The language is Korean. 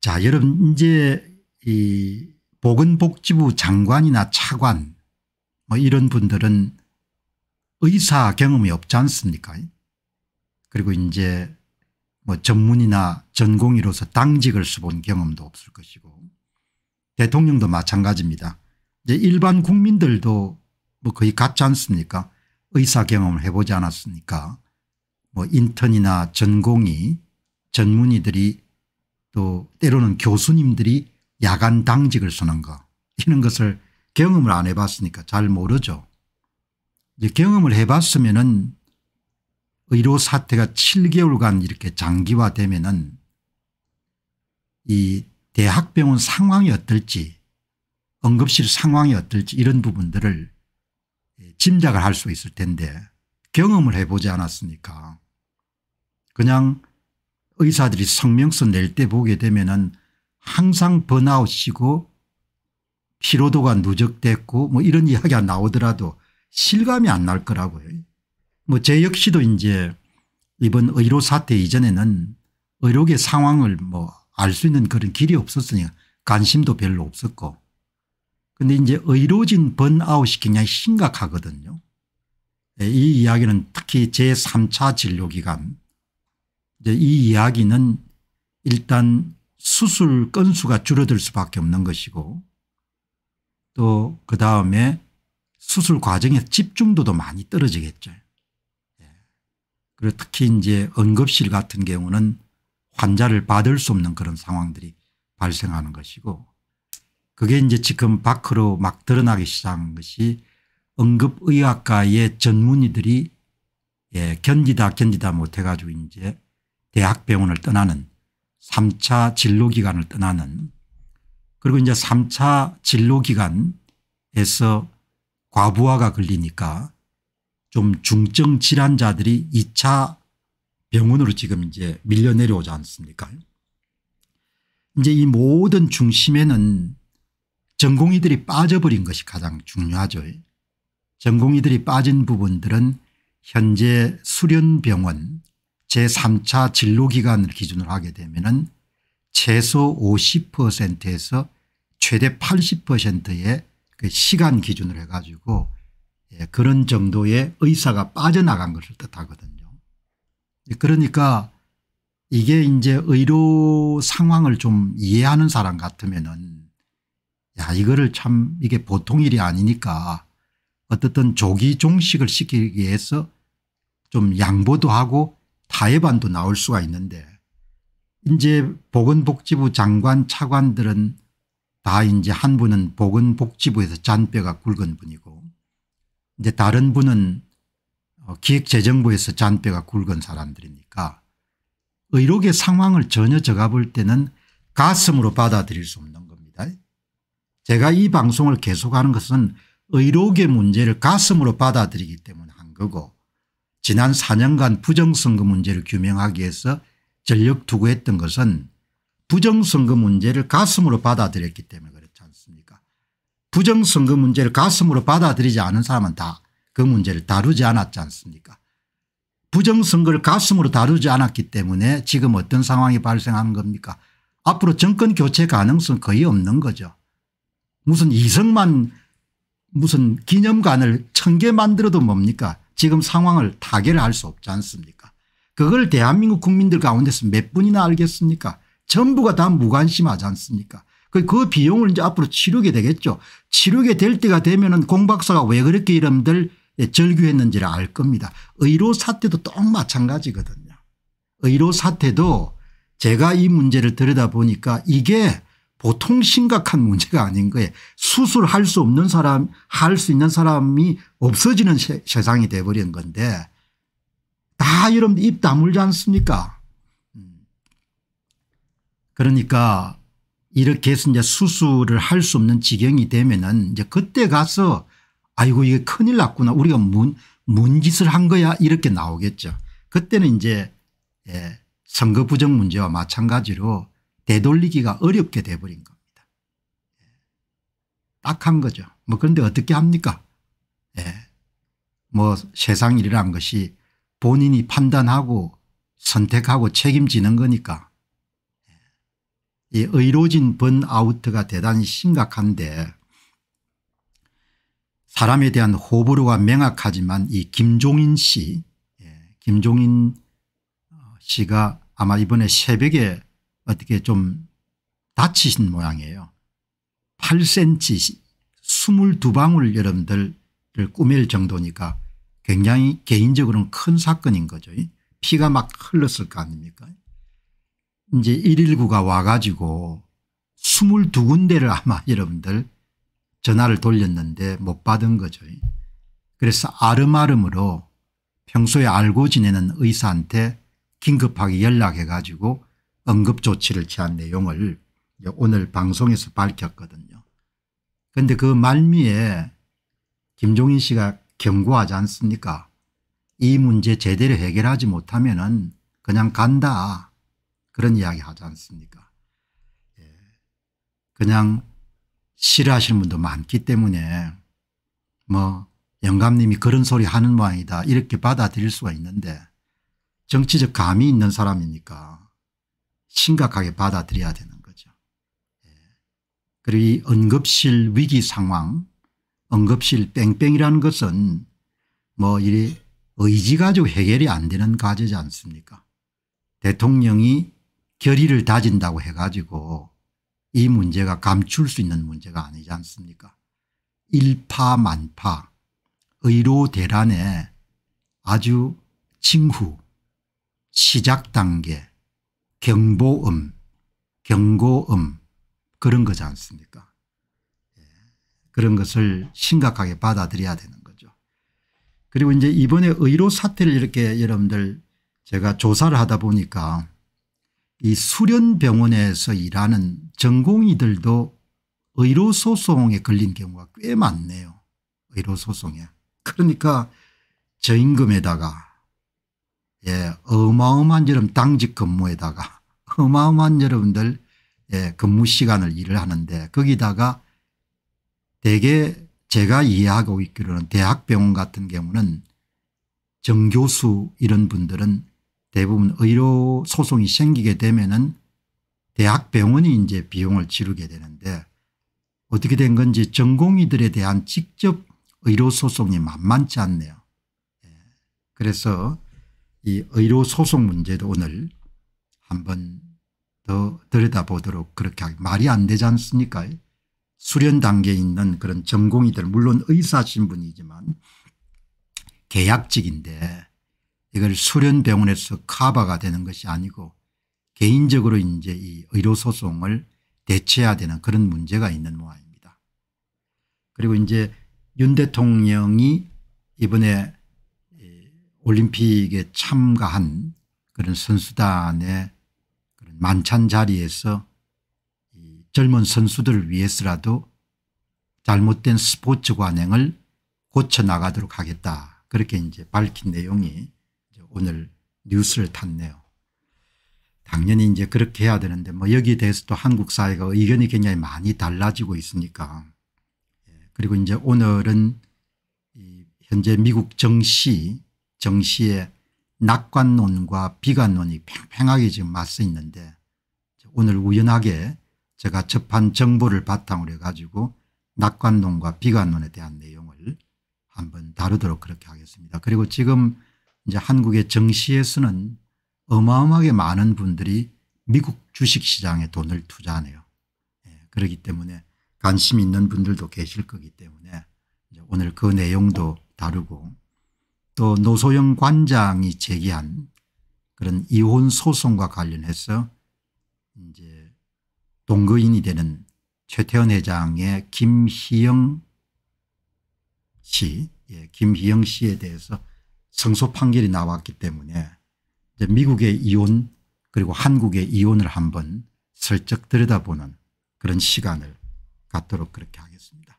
자, 여러분 이제 이 보건복지부 장관이나 차관 뭐 이런 분들은 의사 경험이 없지 않습니까? 그리고 이제 뭐 전문이나 전공의로서 당직을 써본 경험도 없을 것이고 대통령도 마찬가지입니다. 이제 일반 국민들도 뭐 거의 같지 않습니까? 의사 경험을 해보지 않았습니까뭐 인턴이나 전공의 전문의들이 또 때로는 교수님들이 야간 당직을 서는 거 이런 것을 경험을 안 해봤으니까 잘 모르죠. 이제 경험을 해봤으면 은 의료 사태가 7개월간 이렇게 장기화되면 은이 대학병원 상황이 어떨지 응급실 상황이 어떨지 이런 부분들을 짐작을 할 수 있을 텐데 경험을 해보지 않았으니까 그냥 의사들이 성명서 낼 때 보게 되면은 항상 번아웃이고 피로도가 누적됐고 뭐 이런 이야기가 나오더라도 실감이 안 날 거라고요. 뭐 제 역시도 이제 이번 의료 사태 이전에는 의료계 상황을 뭐 알 수 있는 그런 길이 없었으니 까 관심도 별로 없었고 근데 이제 의료진 번아웃이 굉장히 심각하거든요. 예, 이 이야기는 특히 제3차 진료기간 이 이야기는 일단 수술 건수가 줄어들 수밖에 없는 것이고 또 그다음에 수술 과정에 서 집중도도 많이 떨어지겠죠. 예. 그리고 특히 이제 응급실 같은 경우는 환자를 받을 수 없는 그런 상황들이 발생하는 것이고 그게 이제 지금 밖으로 막 드러나기 시작한 것이 응급의학과의 전문의들이 예, 견디다 견디다 못해 가지고 이제 대학 병원을 떠나는 3차 진로 기관을 떠나는 그리고 이제 3차 진로 기관에서 과부하가 걸리니까 좀 중증 질환자들이 2차 병원으로 지금 이제 밀려 내려오지 않습니까? 이제 이 모든 중심에는 전공의들이 빠져버린 것이 가장 중요하죠. 전공의들이 빠진 부분들은 현재 수련병원 제3차 진로기간을 기준으로 하게 되면 은 최소 50%에서 최대 80%의 그 시간 기준으로 해가지고 예, 그런 정도의 의사가 빠져나간 것을 뜻하거든요. 그러니까 이게 이제 의료 상황을 좀 이해하는 사람 같으면은 야 이거를 참 이게 보통 일이 아니니까 어떻든 조기 종식을 시키기 위해서 좀 양보도 하고 타협안도 나올 수가 있는데 이제 보건복지부 장관 차관들은 다 이제 한 분은 보건복지부에서 잔뼈가 굵은 분이고 이제 다른 분은 어, 기획재정부에서 잔뼈가 굵은 사람들이니까 의료계 상황을 전혀 제가 볼 때는 가슴으로 받아들일 수 없는 겁니다. 제가 이 방송을 계속하는 것은 의료계 문제를 가슴으로 받아들이기 때문에 한 거고 지난 4년간 부정선거 문제를 규명하기 위해서 전력 투구했던 것은 부정선거 문제를 가슴으로 받아들였기 때문에 그렇지 않습니까 부정선거 문제를 가슴으로 받아들이지 않은 사람은 다 그 문제를 다루지 않았지 않습니까 부정선거를 가슴으로 다루지 않았기 때문에 지금 어떤 상황이 발생하는 겁니까 앞으로 정권 교체 가능성 거의 없는 거죠 무슨 이성만 무슨 기념관을 천 개 만들어도 뭡니까 지금 상황을 타개를 수 없지 않습니까 그걸 대한민국 국민들 가운데서 몇 분이나 알겠습니까 전부가 다 무관심하지 않습니까 그, 그 비용을 이제 앞으로 치르게 되겠죠 치르게 될 때가 되면 은공 박사가 왜 그렇게 이름들 절규했는지를 알 겁니다 의료 사태도 똑 마찬가지거든요 의료 사태도 제가 이 문제를 들여다보니까 이게 보통 심각한 문제가 아닌 거예요. 수술할 수 없는 사람 할 수 있는 사람이 없어지는 세, 상이 돼버린 건데 다 여러분들 입 다물지 않습니까 음. 그러니까 이렇게 해서 이제 수술을 할 수 없는 지경이 되면은 이제 그때 가서 아이고 이게 큰일 났구나 우리가 문, 문짓을 한 거야 이렇게 나오겠죠. 그때는 이제 예, 선거 부정 문제와 마찬가지로 되돌리기가 어렵게 돼버린 겁니다. 딱한 거죠. 뭐 그런데 어떻게 합니까? 예. 뭐 세상 일이란 것이 본인이 판단하고 선택하고 책임지는 거니까 예. 이 의로진 번아웃가 대단히 심각한데 사람에 대한 호불호가 명확하지만 이 김종인 씨, 예, 김종인 씨가 아마 이번에 새벽에 어떻게 좀 다치신 모양이에요. 8cm 22방울 여러분들을 꾸밀 정도니까 굉장히 개인적으로는 큰 사건인 거죠. 피가 막 흘렀을 거 아닙니까 이제 119가 와가지고 22군데를 아마 여러분들 전화를 돌렸는데 못 받은 거죠. 그래서 아름아름으로 평소에 알고 지내는 의사한테 긴급하게 연락해 가지고 응급 조치를 취한 내용을 오늘 방송에서 밝혔거든요. 그런데 그 말미에 김종인 씨가 경고하지 않습니까? 이 문제 제대로 해결하지 못하면 은 그냥 간다 그런 이야기 하지 않습니까? 예. 그냥 싫어하시는 분도 많기 때문에 뭐 영감님이 그런 소리 하는 모양이다 이렇게 받아들일 수가 있는데 정치적 감이 있는 사람이니까 심각하게 받아들여야 되는 거죠. 예. 그리고 이 응급실 위기 상황 응급실 뺑뺑이라는 것은 뭐 이리 의지 가지고 해결이 안 되는 과제지 않습니까 대통령이 결의를 다진다고 해가지고 이 문제가 감출 수 있는 문제가 아니지 않습니까 일파만파 의로 대란의 아주 징후 시작 단계 경보음, 경고음 그런 거지 않습니까? 예, 그런 것을 심각하게 받아들여야 되는 거죠. 그리고 이제 이번에 의료 사태를 이렇게 여러분들 제가 조사를 하다 보니까 이 수련병원에서 일하는 전공의들도 의료소송에 걸린 경우가 꽤 많네요. 의료소송에. 그러니까 저임금에다가 예, 어마어마한 여름분 당직 근무에다가 어마어마한 여러분들 예, 근무 시간을 일을 하는데 거기다가 대개 제가 이해하고 있기로는 대학병원 같은 경우는 정교수 이런 분들은 대부분 의료 소송이 생기게 되면은 대학병원이 이제 비용을 지르게 되는데 어떻게 된 건지 전공의들에 대한 직접 의료 소송이 만만치 않네요. 예. 그래서 이 의료 소송 문제도 오늘 한 번 더 들여다보도록 그렇게 하기 말이 안 되지 않습니까 수련 단계에 있는 그런 전공의들 물론 의사 신분이지만 계약직인데 이걸 수련병원에서 카바가 되는 것이 아니고 개인적으로 이제 이 의료소송을 대체해야 되는 그런 문제가 있는 모양입니다. 그리고 이제 윤 대통령이 이번에 올림픽에 참가한 그런 선수단의 그런 만찬 자리에서 젊은 선수들을 위해서라도 잘못된 스포츠 관행을 고쳐나가도록 하겠다. 그렇게 이제 밝힌 내용이 이제 오늘 뉴스를 탔네요. 당연히 이제 그렇게 해야 되는데 뭐 여기에 대해서도 한국 사회가 의견이 굉장히 많이 달라지고 있으니까 예, 그리고 이제 오늘은 현재 미국 정시 정시에 낙관론과 비관론이 팽팽하게 지금 맞서 있는데 오늘 우연하게 제가 접한 정보를 바탕으로 해가지고 낙관론과 비관론에 대한 내용을 한번 다루도록 그렇게 하겠습니다. 그리고 지금 이제 한국의 정시에서는 어마어마하게 많은 분들이 미국 주식시장에 돈을 투자하네요. 예, 그렇기 때문에 관심 있는 분들도 계실 거기 때문에 오늘 그 내용도 다루고 또 노소영 관장이 제기한 그런 이혼 소송과 관련해서 이제 동거인이 되는 최태원 회장의 김희영 씨, 예, 김희영 씨에 대해서 성소 판결이 나왔기 때문에 이제 미국의 이혼 그리고 한국의 이혼을 한번 슬쩍 들여다보는 그런 시간을 갖도록 그렇게 하겠습니다.